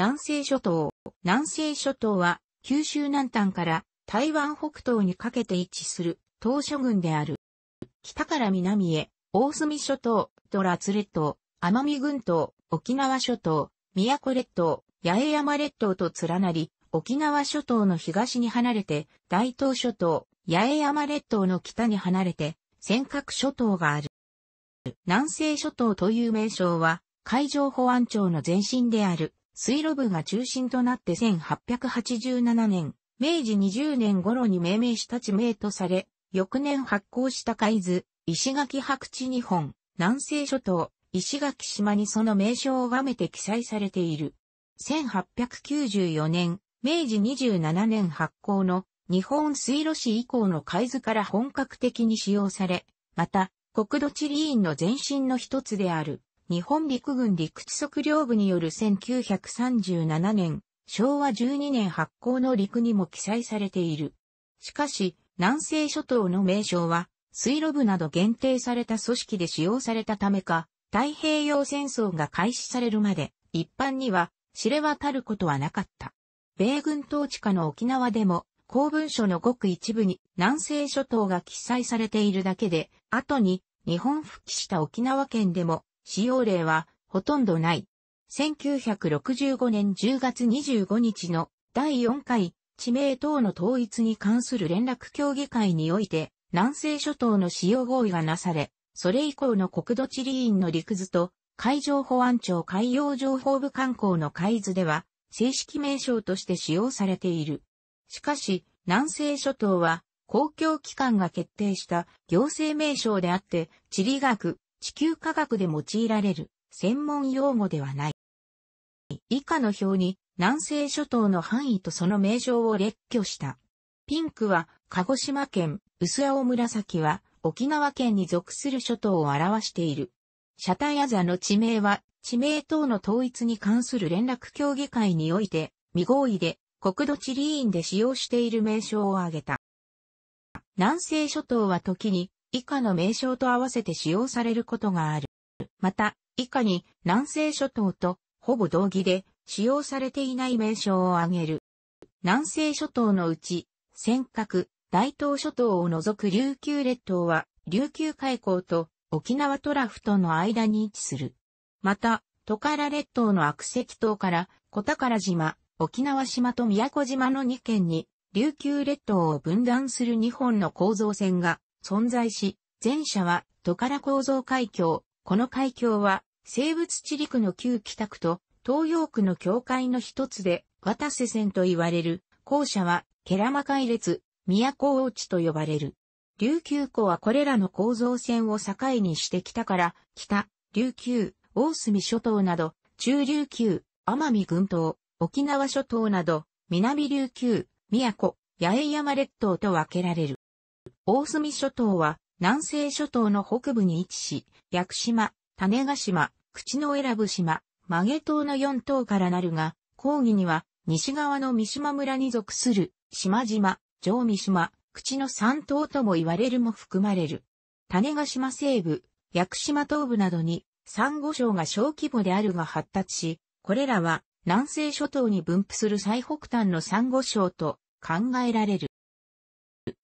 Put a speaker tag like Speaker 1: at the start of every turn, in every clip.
Speaker 1: 南西諸島。南西諸島は、九州南端から台湾北東にかけて位置する島諸群である。北から南へ、大隅諸島、ドラツ列島、奄美群島、沖縄諸島、宮古列島、八重山列島と連なり、沖縄諸島の東に離れて、大東諸島、八重山列島の北に離れて、尖閣諸島がある。南西諸島という名称は、海上保安庁の前身である。水路部が中心となって1887年、明治20年頃に命名した地名とされ、翌年発行した海図、石垣白地日本、南西諸島、石垣島にその名称をがめて記載されている。1894年、明治27年発行の日本水路市以降の海図から本格的に使用され、また、国土地理院の前身の一つである、日本陸軍陸地測量部による1937年、昭和12年発行の陸にも記載されている。しかし、南西諸島の名称は、水路部など限定された組織で使用されたためか、太平洋戦争が開始されるまで、一般には知れ渡ることはなかった。米軍統治下の沖縄でも、公文書のごく一部に南西諸島が記載されているだけで、後に日本復帰した沖縄県でも使用例はほとんどない。1965年10月25日の第4回地名等の統一に関する連絡協議会において南西諸島の使用合意がなされ、それ以降の国土地理院の陸図と海上保安庁海洋情報部観光の海図では正式名称として使用されている。しかし、南西諸島は公共機関が決定した行政名称であって、地理学、地球科学で用いられる専門用語ではない。以下の表に南西諸島の範囲とその名称を列挙した。ピンクは鹿児島県、薄青紫は沖縄県に属する諸島を表している。シャタヤザの地名は地名等の統一に関する連絡協議会において未合意で国土地理院で使用している名称を挙げた。南西諸島は時に以下の名称と合わせて使用されることがある。また、以下に南西諸島とほぼ同義で使用されていない名称を挙げる。南西諸島のうち、尖閣、大東諸島を除く琉球列島は、琉球海溝と沖縄トラフとの間に位置する。また、トカラ列島の悪石島から小宝島、沖縄島と宮古島の2県に、琉球列島を分断する2本の構造線が存在し、前者はトカラ構造海峡。この海峡は生物地陸の旧北区と東洋区の境界の一つで、渡瀬線と言われる、後者はケラマ海列、宮古大地と呼ばれる。琉球湖はこれらの構造線を境にしてきたから、北、琉球、大隅諸島など、中琉球、奄美群島、沖縄諸島など、南琉球、宮古、八重山列島と分けられる。大隅諸島は南西諸島の北部に位置し、屋久島、種ヶ島、口の選ぶ島、曲げ島の4島からなるが、抗議には西側の三島村に属する島々、上三島、口の3島とも言われるも含まれる。種ヶ島西部、屋久島東部などに、サンゴ礁が小規模であるが発達し、これらは南西諸島に分布する最北端のサンゴ礁と考えられる。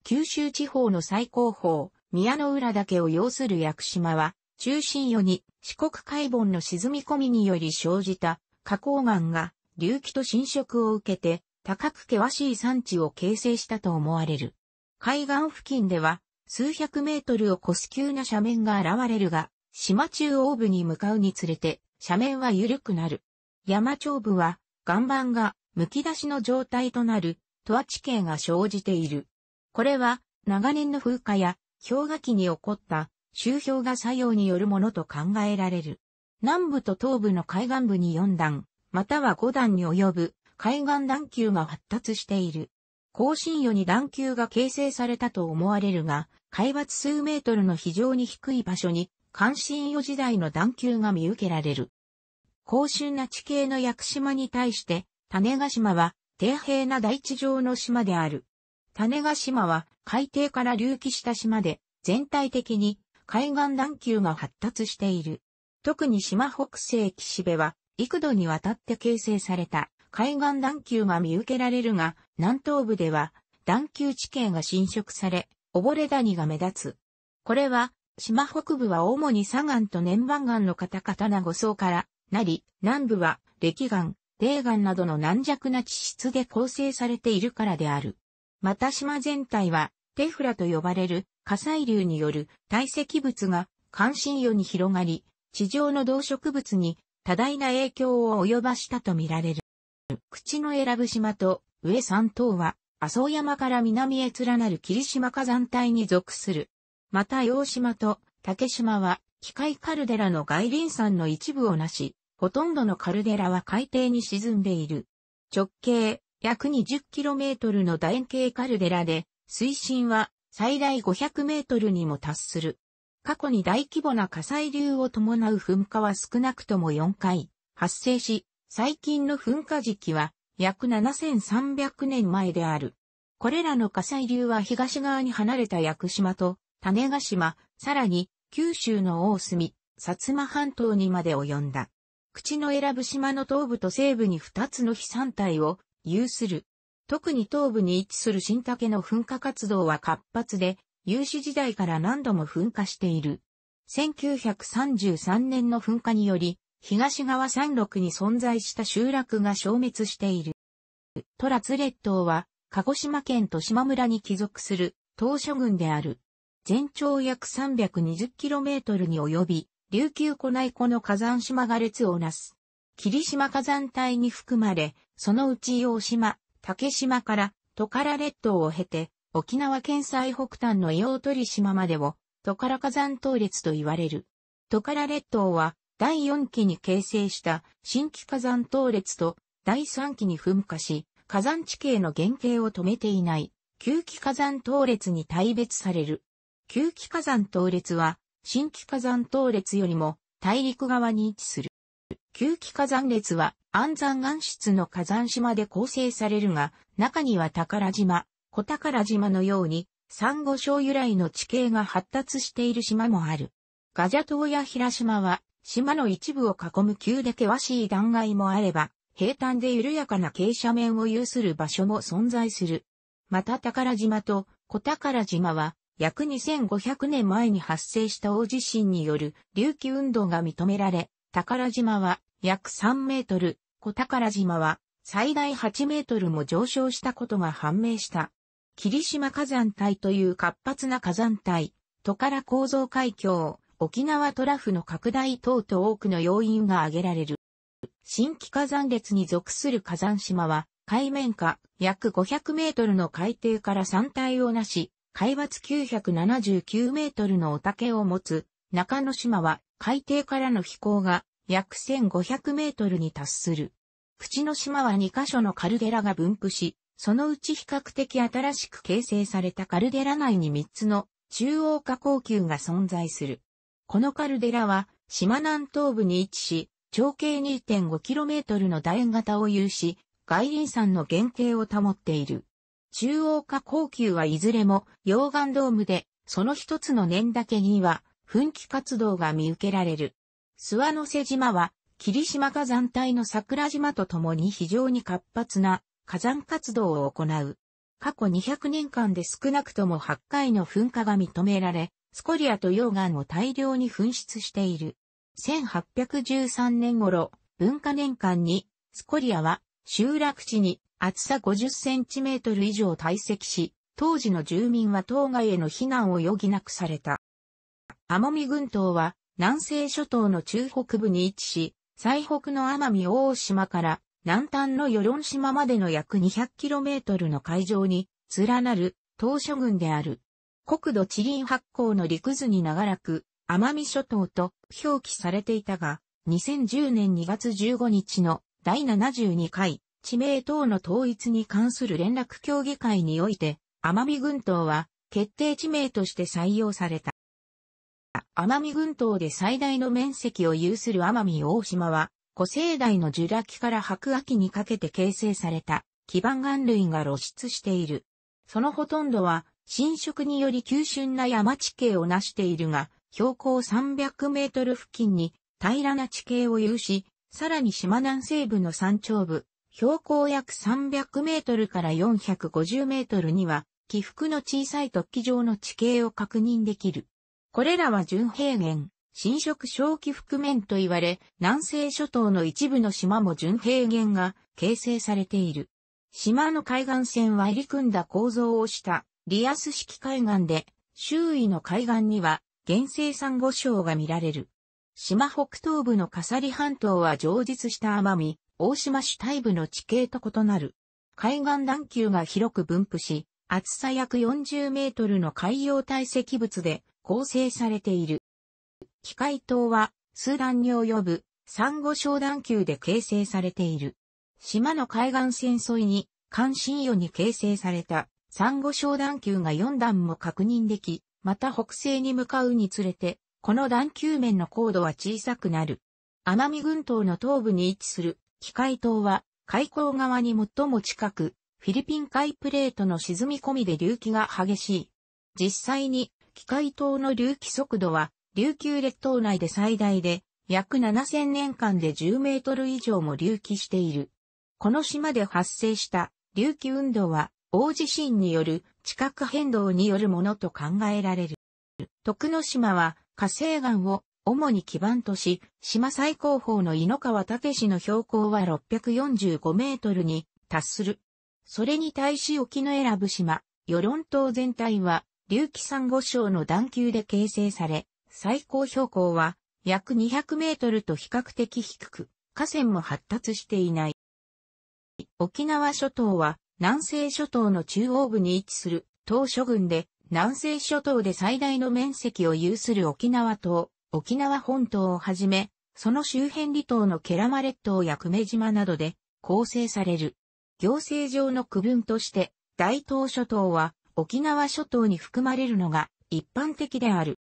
Speaker 1: 九州地方の最高峰、宮の浦岳を要する屋久島は、中心よに四国海盆の沈み込みにより生じた花崗岩が隆起と侵食を受けて高く険しい山地を形成したと思われる。海岸付近では数百メートルを越す急な斜面が現れるが、島中央部に向かうにつれて斜面は緩くなる。山頂部は岩盤が剥き出しの状態となる、トア地形が生じている。これは長年の風化や氷河期に起こった周氷河作用によるものと考えられる。南部と東部の海岸部に4段、または5段に及ぶ海岸段丘が発達している。更新夜に段丘が形成されたと思われるが、海抜数メートルの非常に低い場所に、関心夜時代の段丘が見受けられる。高峻な地形の屋久島に対して、種ヶ島は、底平な大地上の島である。種子島は海底から隆起した島で全体的に海岸段丘が発達している。特に島北西岸辺は幾度にわたって形成された海岸段丘が見受けられるが、南東部では段丘地形が侵食され、溺れ谷が目立つ。これは、島北部は主に砂岩と年番岩のカタカタな5層からなり、南部は礫岩、泥岩などの軟弱な地質で構成されているからである。また島全体は、テフラと呼ばれる火砕流による堆積物が関心余に広がり、地上の動植物に多大な影響を及ばしたとみられる。口の選ぶ島と上三島は、麻生山から南へ連なる霧島火山帯に属する。また洋島と竹島は、機械カルデラの外輪山の一部をなし、ほとんどのカルデラは海底に沈んでいる。直径約 20km の楕円形カルデラで、水深は最大 500m にも達する。過去に大規模な火砕流を伴う噴火は少なくとも4回発生し、最近の噴火時期は約7300年前である。これらの火砕流は東側に離れた屋久島と種ヶ島、さらに九州の大隅、薩摩半島にまで及んだ。口の選ぶ島の東部と西部に2つの飛散体を有する。特に東部に位置する新竹の噴火活動は活発で、有史時代から何度も噴火している。1933年の噴火により、東側山麓に存在した集落が消滅している。トラツ列島は、鹿児島県と島村に帰属する、島諸群である。全長約 320km に及び、琉球湖内湖の火山島が列をなす。霧島火山帯に含まれ、そのうち洋島、竹島からトカラ列島を経て、沖縄県最北端の洋鳥島までをトカラ火山島列と言われる。トカラ列島は第4期に形成した新規火山島列と第3期に噴火し、火山地形の原型を止めていない旧期火山島列に大別される。旧期火山島列は新規火山島列よりも大陸側に位置する。旧気火山列は安山岩質の火山島で構成されるが、中には宝島、小宝島のように、珊瑚礁由来の地形が発達している島もある。ガジャ島や平島は、島の一部を囲む急で険しい断崖もあれば、平坦で緩やかな傾斜面を有する場所も存在する。また宝島と小宝島は、約2500年前に発生した大地震による隆起運動が認められ、宝島は約3メートル、小宝島は最大8メートルも上昇したことが判明した。霧島火山帯という活発な火山帯、トカラ構造海峡、沖縄トラフの拡大等と多くの要因が挙げられる。新規火山列に属する火山島は、海面下約500メートルの海底から山体をなし、海抜979メートルのお竹を持つ、中野島は海底からの飛行が約1500メートルに達する。口の島は2カ所のカルデラが分布し、そのうち比較的新しく形成されたカルデラ内に3つの中央下降球が存在する。このカルデラは島南東部に位置し、長径 2.5km の楕円型を有し、外輪山の原型を保っている。中央下降球はいずれも溶岩ドームで、その一つの年だけには噴気活動が見受けられる。諏訪の瀬島は、霧島火山帯の桜島とともに非常に活発な火山活動を行う。過去200年間で少なくとも8回の噴火が認められ、スコリアと溶岩を大量に噴出している。1813年頃、文化年間に、スコリアは集落地に厚さ50センチメートル以上堆積し、当時の住民は島外への避難を余儀なくされた。奄美群島は南西諸島の中北部に位置し、最北の奄美大島から南端の与論島までの約 200km の海上に連なる島諸群である。国土地理発行の陸図に長らく奄美諸島と表記されていたが、2010年2月15日の第72回地名等の統一に関する連絡協議会において、奄美群島は決定地名として採用された。奄美群島で最大の面積を有する奄美大島は、古生代のジュラ紀から白亜紀にかけて形成された基盤岩類が露出している。そのほとんどは浸食により急峻な山地形を成しているが、標高300メートル付近に平らな地形を有し、さらに島南西部の山頂部、標高約300メートルから450メートルには、起伏の小さい突起状の地形を確認できる。これらは純平原、侵食小規覆面と言われ、南西諸島の一部の島も純平原が形成されている。島の海岸線は入り組んだ構造をしたリアス式海岸で、周囲の海岸には原生産後礁が見られる。島北東部の笠里半島は上実した奄美、大島主体部の地形と異なる。海岸段丘が広く分布し、厚さ約40メートルの海洋堆積物で構成されている。機械島は数段に及ぶ珊瑚礁段丘で形成されている。島の海岸線沿いに関心与に形成された珊瑚礁段丘が4段も確認でき、また北西に向かうにつれて、この段丘面の高度は小さくなる。奄美群島の東部に位置する機械島は海溝側に最も近く、フィリピン海プレートの沈み込みで隆起が激しい。実際に機械島の隆起速度は、琉球列島内で最大で、約7000年間で10メートル以上も隆起している。この島で発生した隆起運動は、大地震による地殻変動によるものと考えられる。徳之島は火星岩を主に基盤とし、島最高峰の井の川武の標高は645メートルに達する。それに対し沖永良部島、与論島全体は隆起珊瑚礁の段丘で形成され、最高標高は約200メートルと比較的低く、河川も発達していない。沖縄諸島は南西諸島の中央部に位置する島諸群で、南西諸島で最大の面積を有する沖縄島、沖縄本島をはじめ、その周辺離島のケラマ列島や久米島などで構成される。行政上の区分として、大東諸島は沖縄諸島に含まれるのが一般的である。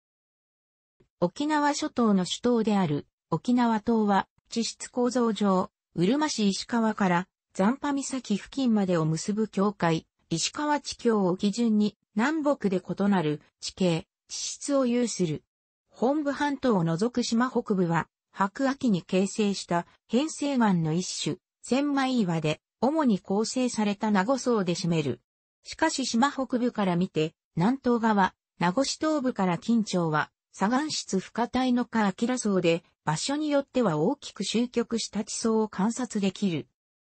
Speaker 1: 沖縄諸島の首島である沖縄島は地質構造上、うるま市石川から残波岬付近までを結ぶ境界、石川地境を基準に南北で異なる地形、地質を有する。本部半島を除く島北部は白亜紀に形成した変成岩の一種、千枚岩で主に構成された名護層で占める。しかし島北部から見て、南東側、名護市東部から近町は、左岸室深帯のキ明層で、場所によっては大きく集局した地層を観察できる。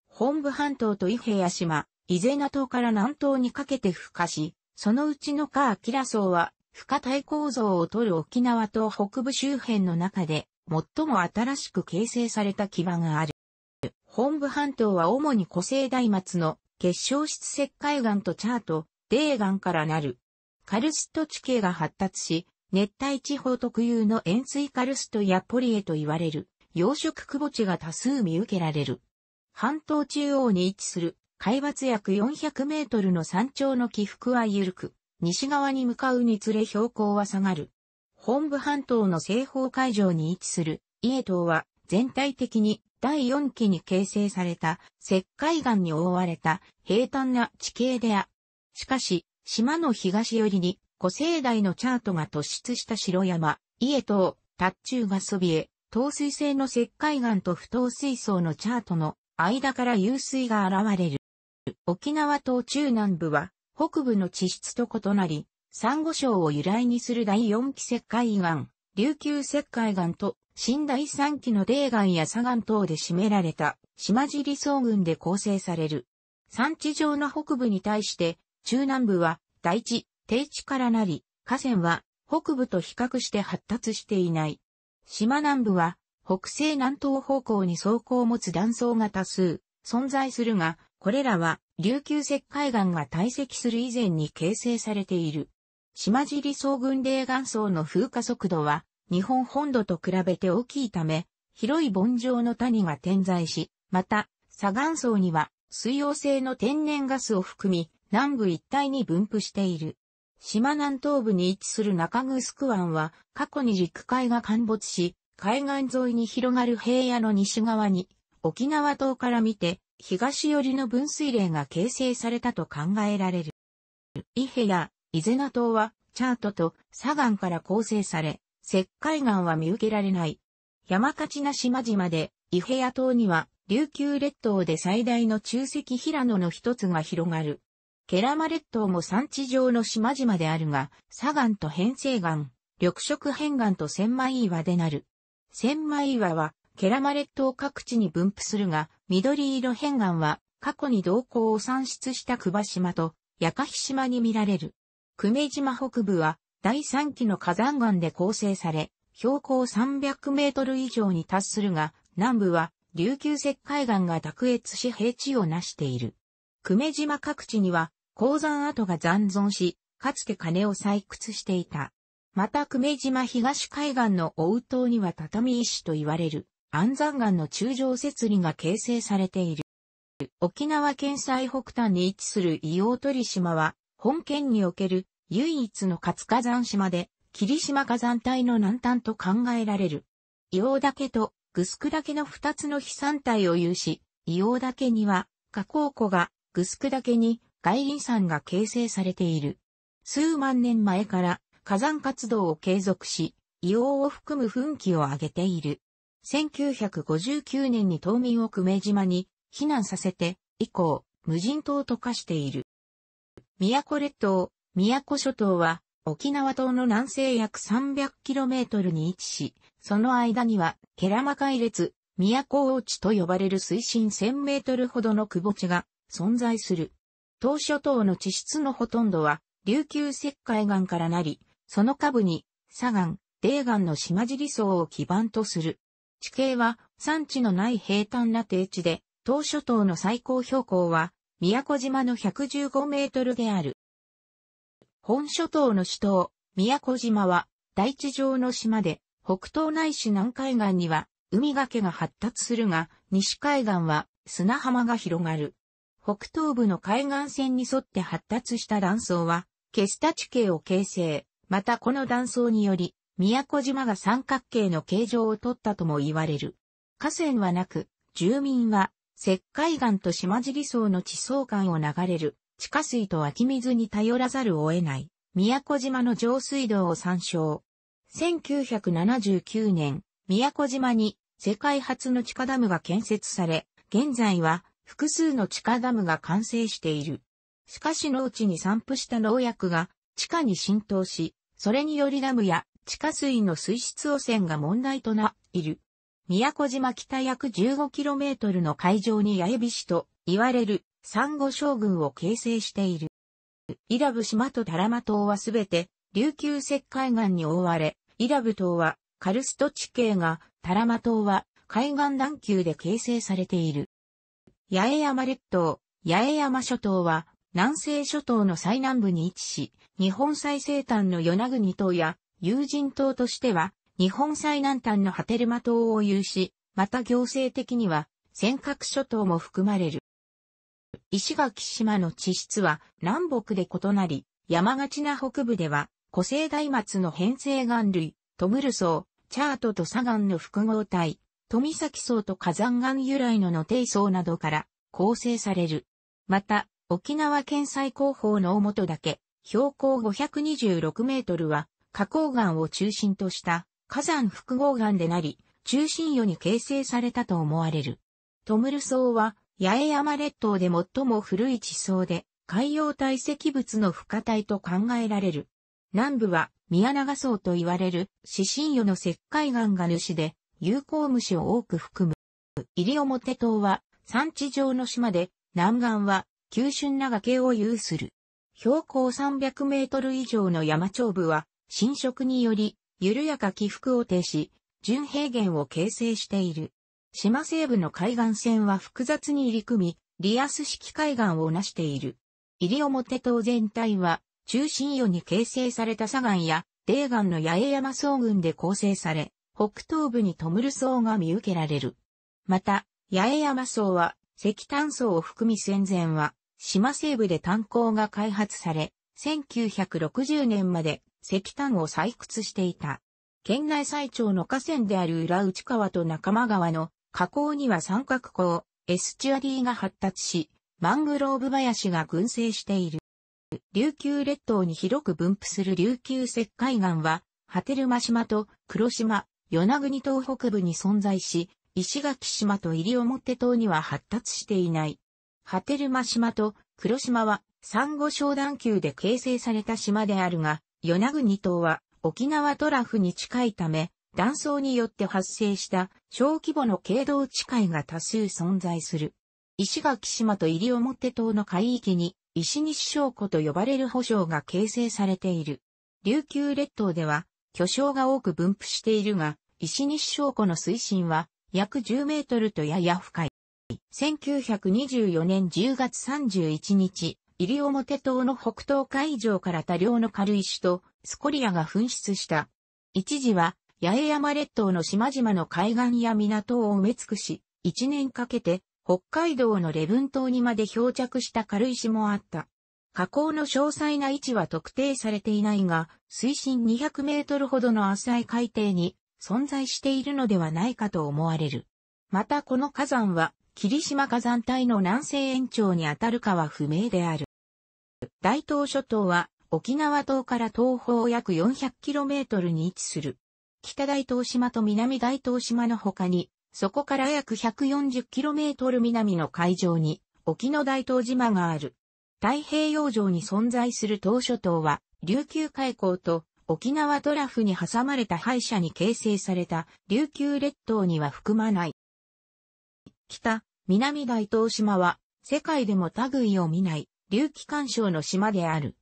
Speaker 1: 本部半島と伊平屋島、伊勢名島から南東にかけて孵化し、そのうちのキ明層は、深帯構造を取る沖縄と北部周辺の中で、最も新しく形成された基盤がある。本部半島は主に古生大末の結晶質石灰岩とチャート、泥岩からなる。カルスト地形が発達し、熱帯地方特有の塩水カルストやポリエと言われる、養殖窪地が多数見受けられる。半島中央に位置する、海抜約400メートルの山頂の起伏は緩く、西側に向かうにつれ標高は下がる。本部半島の西方海上に位置する、イエ島は全体的に第四期に形成された石灰岩に覆われた平坦な地形であ。しかし、島の東寄りに古生代のチャートが突出した白山、伊江島、達中がそびえ、透水性の石灰岩と不透水層のチャートの間から湧水が現れる。沖縄島中南部は北部の地質と異なり、サンゴ礁を由来にする第四期石灰岩、琉球石灰岩と新第三期の泥岩や砂岩等で占められた島尻層群で構成される。山地上の北部に対して中南部は大地、低地からなり、河川は北部と比較して発達していない。島南部は北西南東方向に走行を持つ断層が多数存在するが、これらは琉球石灰岩が堆積する以前に形成されている。島尻総群霊岩層の風化速度は、日本本土と比べて大きいため、広い盆状の谷が点在し、また、砂岩層には、水溶性の天然ガスを含み、南部一帯に分布している。島南東部に位置する中ク湾は、過去に陸海が陥没し、海岸沿いに広がる平野の西側に、沖縄島から見て、東寄りの分水嶺が形成されたと考えられる。伊平伊是名島はチャートと砂岩から構成され、石灰岩は見受けられない。山勝な島々で、伊平屋島には琉球列島で最大の中石平野の一つが広がる。ケラマ列島も産地上の島々であるが、砂岩と変成岩、緑色変岩と千枚岩でなる。千枚岩は、ケラマ列島各地に分布するが、緑色変岩は、過去に動向を産出した久場島と、八ヒ島に見られる。久米島北部は第3期の火山岩で構成され、標高300メートル以上に達するが、南部は琉球石灰岩が卓越し平地を成している。久米島各地には鉱山跡が残存し、かつて金を採掘していた。また久米島東海岸の大島には畳石と言われる安山岩の中上設理が形成されている。沖縄県最北端に位置する伊黄鳥島は本県における唯一の活火山島で、霧島火山帯の南端と考えられる。硫黄岳とグスク岳の二つの飛散帯を有し、硫黄岳には火口湖が、グスク岳に外輪山が形成されている。数万年前から火山活動を継続し、硫黄を含む噴気を上げている。1959年に島民を久米島に避難させて、以降、無人島と化している。宮古列島、宮古諸島は、沖縄島の南西約 300km に位置し、その間には、ケラマ海列、宮古大地と呼ばれる水深1000メートルほどの窪地が存在する。島諸島の地質のほとんどは、琉球石灰岩からなり、その下部に、砂岩、泥岩の島尻層を基盤とする。地形は、山地のない平坦な低地で、島諸島の最高標高は、宮古島の115メートルである。本諸島の首都、宮古島は、大地上の島で、北東ないし南海岸には、海崖が発達するが、西海岸は、砂浜が広がる。北東部の海岸線に沿って発達した断層は、ケスタ地形を形成。またこの断層により、宮古島が三角形の形状をとったとも言われる。河川はなく、住民は石灰岩と島尻層の地層間を流れる地下水と湧き水に頼らざるを得ない、宮古島の上水道を参照。1979年、宮古島に世界初の地下ダムが建設され、現在は複数の地下ダムが完成している。しかし農地に散布した農薬が地下に浸透し、それによりダムや地下水の水質汚染が問題となっている。宮古島北約 15km の海上に八重菱と言われる産後将軍を形成している。イラブ島とタラマ島はすべて琉球石海岸に覆われ、イラブ島はカルスト地形が、タラマ島は海岸段丘で形成されている。八重山列島、八重山諸島は南西諸島の最南部に位置し、日本最西端の与那国島や友人島としては日本最南端の波照間島を有し、また行政的には、尖閣諸島も含まれる。石垣島の地質は南北で異なり、山がちな北部では、古生大松の変成岩類、トムル層、チャートと砂岩の複合体、富崎層と火山岩由来の野底層などから構成される。また、沖縄県最高峰の大本岳、標高526メートルは、花崗岩を中心とした火山複合岩でなり、中心余に形成されたと思われる。トムル層は、八重山列島で最も古い地層で、海洋堆積物の付加体と考えられる。南部は、宮長層と言われる、四神魚の石灰岩が主で、有効虫を多く含む。入表島は、山地上の島で、南岸は、急峻な崖を有する。標高300メートル以上の山頂部は、浸食により、緩やか起伏を呈し、純平原を形成している。島西部の海岸線は複雑に入り組み、リアス式海岸をなしている。入表島全体は、中心よに形成された砂岩や、泥岩の八重山層群で構成され、北東部にトムル層が見受けられる。また、八重山層は、石炭層を含み戦前は、島西部で炭鉱が開発され、1960年まで石炭を採掘していた。県内最長の河川である浦内川と中間川の河口には三角港、エスチュアリーが発達し、マングローブ林が群生している。琉球列島に広く分布する琉球石灰岩は、波照間島と黒島、与那国島北部に存在し、石垣島と西表島には発達していない。波照間島と黒島は、珊瑚礁段球で形成された島であるが、与那国島は沖縄トラフに近いため、断層によって発生した小規模の経動地界が多数存在する。石垣島と西表島の海域に石西小湖と呼ばれる保障が形成されている。琉球列島では巨礁が多く分布しているが、石西小湖の水深は約10メートルとやや深い。1924年10月31日、西表島の北東海上から多量の軽石とスコリアが噴出した。一時は、八重山列島の島々の海岸や港を埋め尽くし、一年かけて北海道の礼文島にまで漂着した軽石もあった。河口の詳細な位置は特定されていないが、水深200メートルほどの浅い海底に存在しているのではないかと思われる。またこの火山は霧島火山帯の南西延長にあたるかは不明である。大東諸島は沖縄島から東方約 400km に位置する。北大東島と南大東島の他に、そこから約 140km 南の海上に沖の大東島がある。太平洋上に存在する島諸島は、琉球海溝と沖縄トラフに挟まれた敗者に形成された琉球列島には含まない。北、南大東島は、世界でも類を見ない、隆起干渉の島である。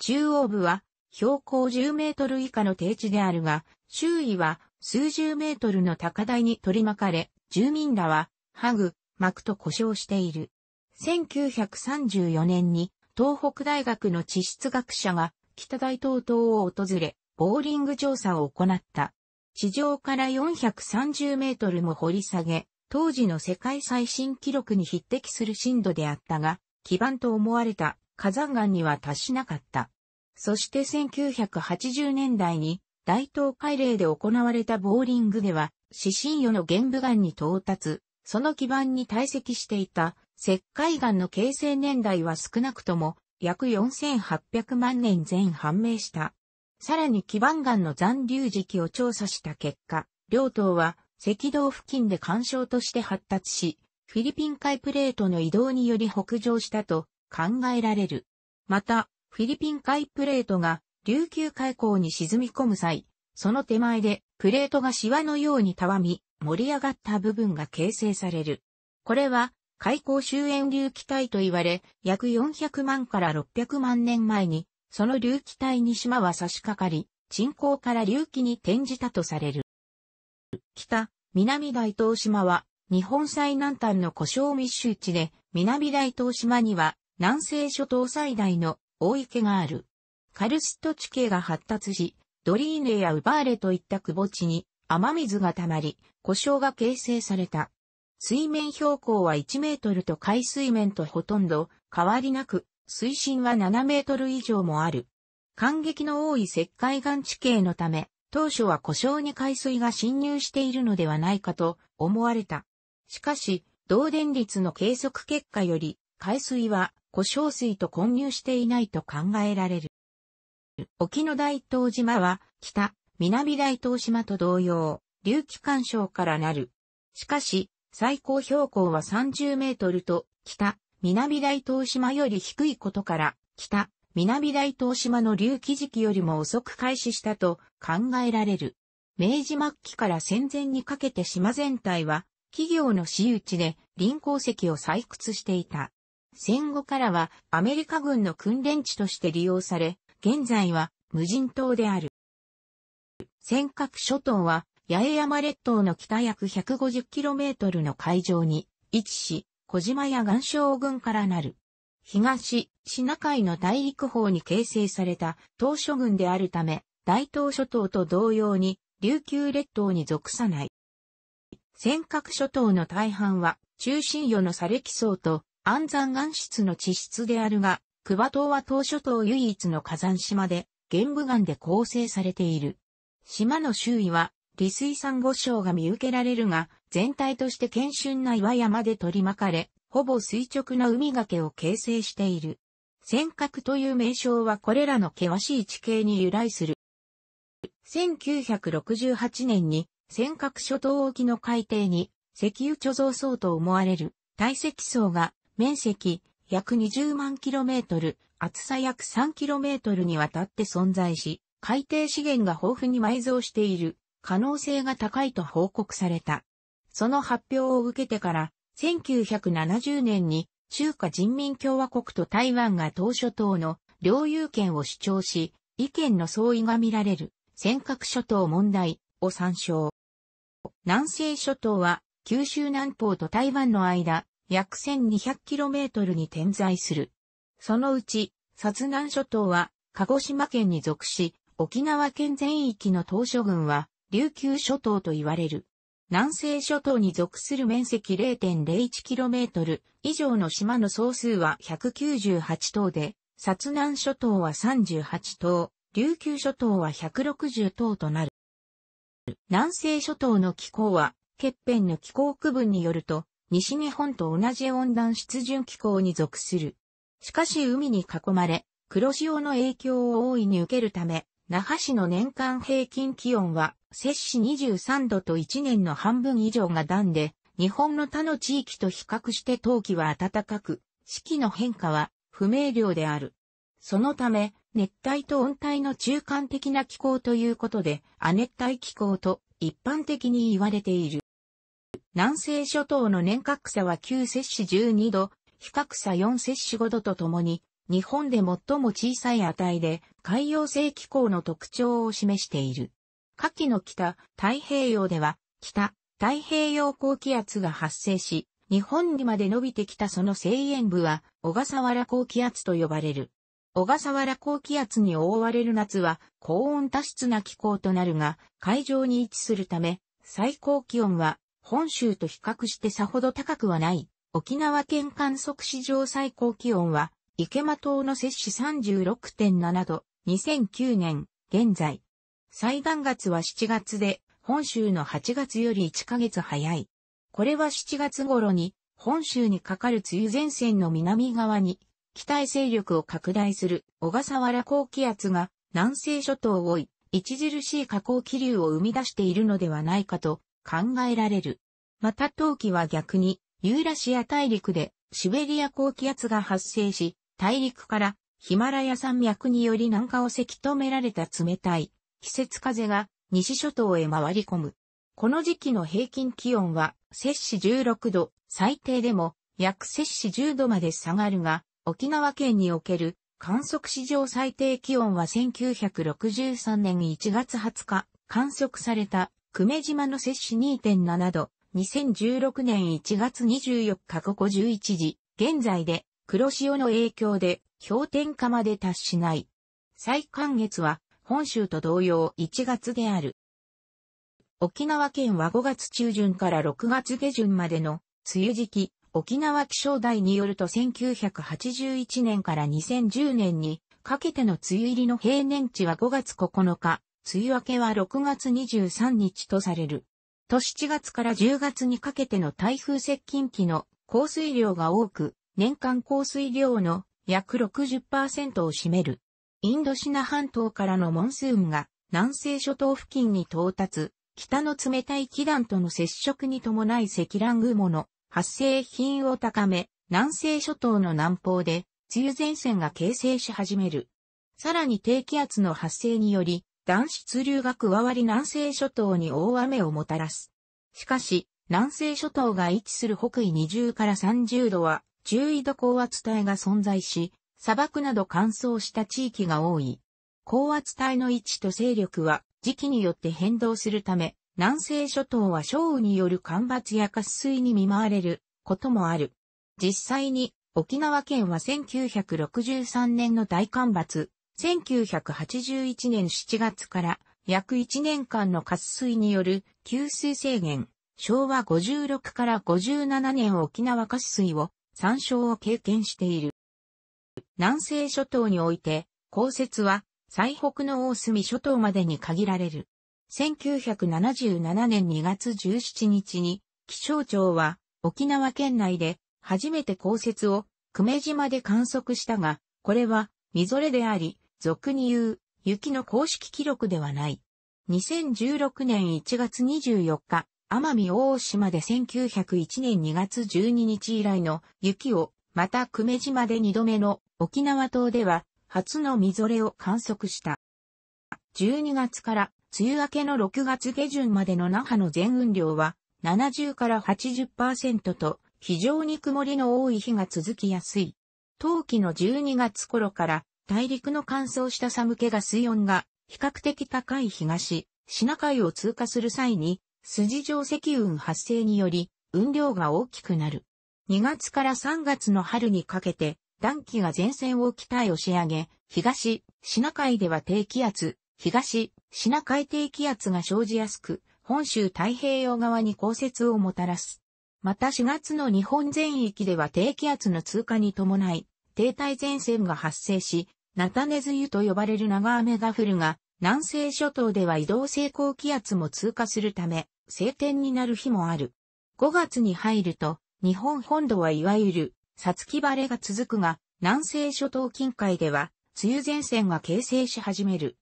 Speaker 1: 中央部は、標高10メートル以下の低地であるが、周囲は数十メートルの高台に取り巻かれ、住民らは、ハグ、幕と呼称している。1934年に、東北大学の地質学者が、北大東島を訪れ、ボーリング調査を行った。地上から430メートルも掘り下げ、当時の世界最新記録に匹敵する震度であったが、基盤と思われた火山岩には達しなかった。そして1980年代に大東海嶺で行われたボーリングでは、死神与の玄武岩に到達、その基盤に堆積していた石灰岩の形成年代は少なくとも約4800万年前判明した。さらに基盤岩の残留時期を調査した結果、両島は赤道付近で干渉として発達し、フィリピン海プレートの移動により北上したと考えられる。また、フィリピン海プレートが琉球海溝に沈み込む際、その手前でプレートがシワのようにたわみ、盛り上がった部分が形成される。これは、海溝周縁流気体と言われ、約400万から600万年前に、その流気体に島は差し掛かり、沈降から流気に転じたとされる。北、南大東島は、日本最南端の故障密集地で、南大東島には、南西諸島最大の大池がある。カルスト地形が発達し、ドリーネやウバーレといった窪地に雨水が溜まり、故障が形成された。水面標高は1メートルと海水面とほとんど変わりなく、水深は7メートル以上もある。感激の多い石灰岩地形のため、当初は故障に海水が侵入しているのではないかと思われた。しかし、導電率の計測結果より、海水は故障水と混入していないと考えられる。沖の大東島は、北、南大東島と同様、流気干渉からなる。しかし、最高標高は30メートルと、北、南大東島より低いことから、北、南大東島の流気時期よりも遅く開始したと考えられる。明治末期から戦前にかけて島全体は企業の私有地で林鉱石を採掘していた。戦後からはアメリカ軍の訓練地として利用され、現在は無人島である。尖閣諸島は八重山列島の北約 150km の海上に位置し、小島や岩礁群からなる。東、シナ海の大陸方に形成された島諸群であるため、大東諸島と同様に琉球列島に属さない。尖閣諸島の大半は中心与の砂礫層と安山岩質の地質であるが、クバ島は島諸島唯一の火山島で、玄武岩で構成されている。島の周囲は、利水産五礁が見受けられるが、全体として堅春な岩山で取り巻かれ、ほぼ垂直な海崖を形成している。尖閣という名称はこれらの険しい地形に由来する。1968年に尖閣諸島沖の海底に石油貯蔵層と思われる堆積層が面積約20万キロメートル、厚さ約3キロメートルにわたって存在し、海底資源が豊富に埋蔵している可能性が高いと報告された。その発表を受けてから、1970年に中華人民共和国と台湾が当初等の領有権を主張し、意見の相違が見られる尖閣諸島問題を参照。南西諸島は九州南方と台湾の間約 1200km に点在する。そのうち、薩南諸島は鹿児島県に属し、沖縄県全域の島諸群は琉球諸島と言われる。南西諸島に属する面積 0.01km 以上の島の総数は198島で、薩南諸島は38島、琉球諸島は160島となる。南西諸島の気候は、欠片の気候区分によると、西日本と同じ温暖湿潤気候に属する。しかし海に囲まれ、黒潮の影響を大いに受けるため、那覇市の年間平均気温は、摂氏23度と1年の半分以上が暖で、日本の他の地域と比較して冬季は暖かく、四季の変化は不明瞭である。そのため、熱帯と温帯の中間的な気候ということで、亜熱帯気候と一般的に言われている。南西諸島の年較差は9摂氏12度、比較差4摂氏5度とともに、日本で最も小さい値で海洋性気候の特徴を示している。夏季の北、太平洋では、北、太平洋高気圧が発生し、日本にまで伸びてきたその西縁部は、小笠原高気圧と呼ばれる。小笠原高気圧に覆われる夏は高温多湿な気候となるが、海上に位置するため、最高気温は本州と比較してさほど高くはない。沖縄県観測史上最高気温は、池間島の摂氏36.7度、2009年、現在。最暖月は7月で、本州の8月より1ヶ月早い。これは7月頃に、本州にかかる梅雨前線の南側に待勢力を拡大する小笠原高気圧が南西諸島を著しい下降気流を生み出しているのではないかと考えられる。また冬季は逆にユーラシア大陸でシベリア高気圧が発生し、大陸からヒマラヤ山脈により南下をせき止められた冷たい季節風が西諸島へ回り込む。この時期の平均気温は摂氏16度、最低でも約摂氏10度まで下がるが、沖縄県における観測史上最低気温は1963年1月20日観測された久米島の摂氏2.7度、2016年1月24日午後11時、現在で黒潮の影響で氷点下まで達しない。最寒月は本州と同様1月である。沖縄県は5月中旬から6月下旬までの梅雨時期、沖縄気象台によると1981年から2010年にかけての梅雨入りの平年値は5月9日、梅雨明けは6月23日とされる。と7月から10月にかけての台風接近期の降水量が多く、年間降水量の約60%を占める。インドシナ半島からのモンスーンが南西諸島付近に到達、北の冷たい気団との接触に伴い積乱雲の発生品を高め、南西諸島の南方で、梅雨前線が形成し始める。さらに低気圧の発生により、暖湿流が加わり南西諸島に大雨をもたらす。しかし、南西諸島が位置する北緯20から30度は、中緯度高圧帯が存在し、砂漠など乾燥した地域が多い。高圧帯の位置と勢力は、時期によって変動するため、南西諸島は小雨による干ばつや渇水に見舞われることもある。実際に沖縄県は1963年の大干ばつ、1981年7月から約1年間の渇水による給水制限、昭和56から57年沖縄渇水を参照を経験している。南西諸島において、降雪は最北の大隅諸島までに限られる。1977年2月17日に、気象庁は沖縄県内で初めて降雪を久米島で観測したが、これはみぞれであり、俗に言う雪の公式記録ではない。2016年1月24日、奄美大島で1901年2月12日以来の雪を、また久米島で2度目の沖縄島では初のみぞれを観測した。12月から梅雨明けの6月下旬までの那覇の全雲量は70から80%と非常に曇りの多い日が続きやすい。冬季の12月頃から大陸の乾燥した寒気が水温が比較的高い東、シナ海を通過する際に筋状積雲発生により雲量が大きくなる。2月から3月の春にかけて暖気が前線を北へ押し上げ、東、シナ海では低気圧、東、品海低気圧が生じやすく、本州太平洋側に降雪をもたらす。また4月の日本全域では低気圧の通過に伴い、停滞前線が発生し、タネ梅雨と呼ばれる長雨が降るが、南西諸島では移動性高気圧も通過するため、晴天になる日もある。5月に入ると、日本本土はいわゆる、さつき晴れが続くが、南西諸島近海では、梅雨前線が形成し始める。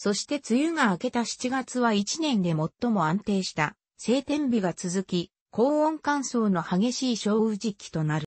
Speaker 1: そして梅雨が明けた7月は1年で最も安定した晴天日が続き、高温乾燥の激しい小雨時期となる。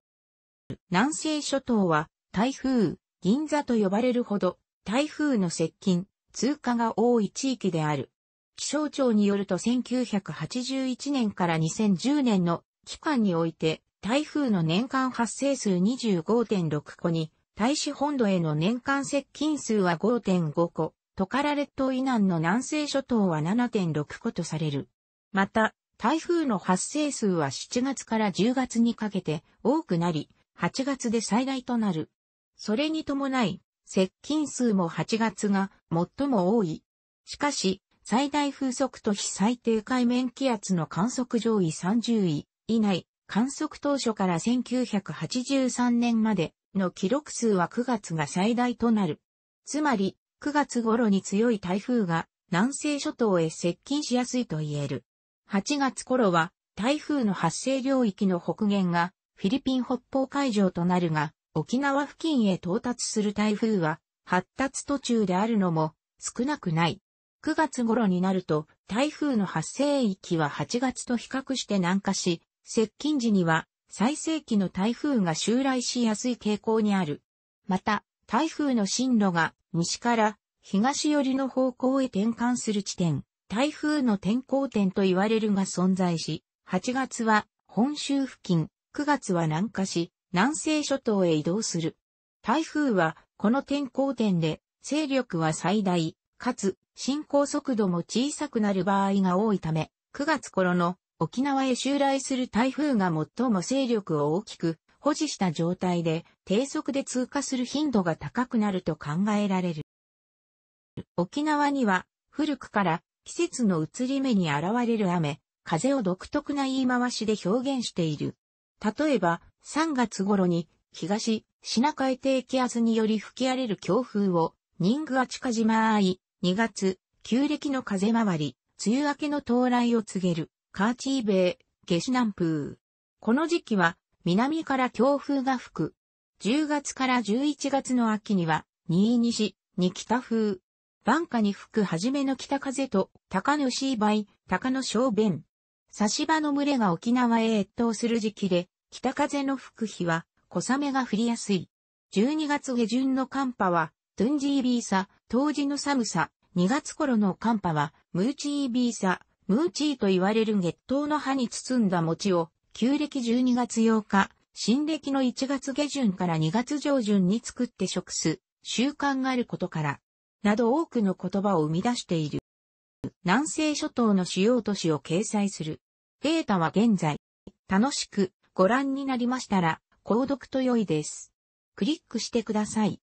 Speaker 1: 南西諸島は台風、銀座と呼ばれるほど台風の接近、通過が多い地域である。気象庁によると1981年から2010年の期間において、台風の年間発生数25.6個に、大使本土への年間接近数は5.5個、トカラ列島以南の南西諸島は7.6個とされる。また、台風の発生数は7月から10月にかけて多くなり、8月で最大となる。それに伴い、接近数も8月が最も多い。しかし、最大風速と非最低海面気圧の観測上位30位以内、観測当初から1983年までの記録数は9月が最大となる。つまり、9月頃に強い台風が南西諸島へ接近しやすいと言える。8月頃は台風の発生領域の北限がフィリピン北方海上となるが、沖縄付近へ到達する台風は発達途中であるのも少なくない。9月頃になると台風の発生域は8月と比較して南下し、接近時には最盛期の台風が襲来しやすい傾向にある。また、台風の進路が西から東寄りの方向へ転換する地点、台風の転向点と言われるが存在し、8月は本州付近、9月は南下し、南西諸島へ移動する。台風はこの転向点で勢力は最大、かつ進行速度も小さくなる場合が多いため、9月頃の沖縄へ襲来する台風が最も勢力を大きく保持した状態で低速で通過する頻度が高くなると考えられる。沖縄には古くから季節の移り目に現れる雨、風を独特な言い回しで表現している。例えば、3月頃に東、シナ海低気圧により吹き荒れる強風を、ニングアチカジマーイ、2月、旧暦の風回り、梅雨明けの到来を告げる、カーチーベイ、ゲシナンプー。この時期は、南から強風が吹く。10月から11月の秋には、新西、に北風。晩夏に吹く初めの北風と、高のシーバイ、高の小弁。差し場の群れが沖縄へ越冬する時期で、北風の吹く日は、小雨が降りやすい。12月下旬の寒波は、トゥンジービーサ、冬至の寒さ。2月頃の寒波は、ムーチービーサ、ムーチーと言われる月頭の葉に包んだ餅を旧暦12月8日、新暦の1月下旬から2月上旬に作って食す、習慣があることから、など多くの言葉を生み出している。南西諸島の主要都市を掲載する。データは現在、楽しくご覧になりましたら、購読と良いです。クリックしてください。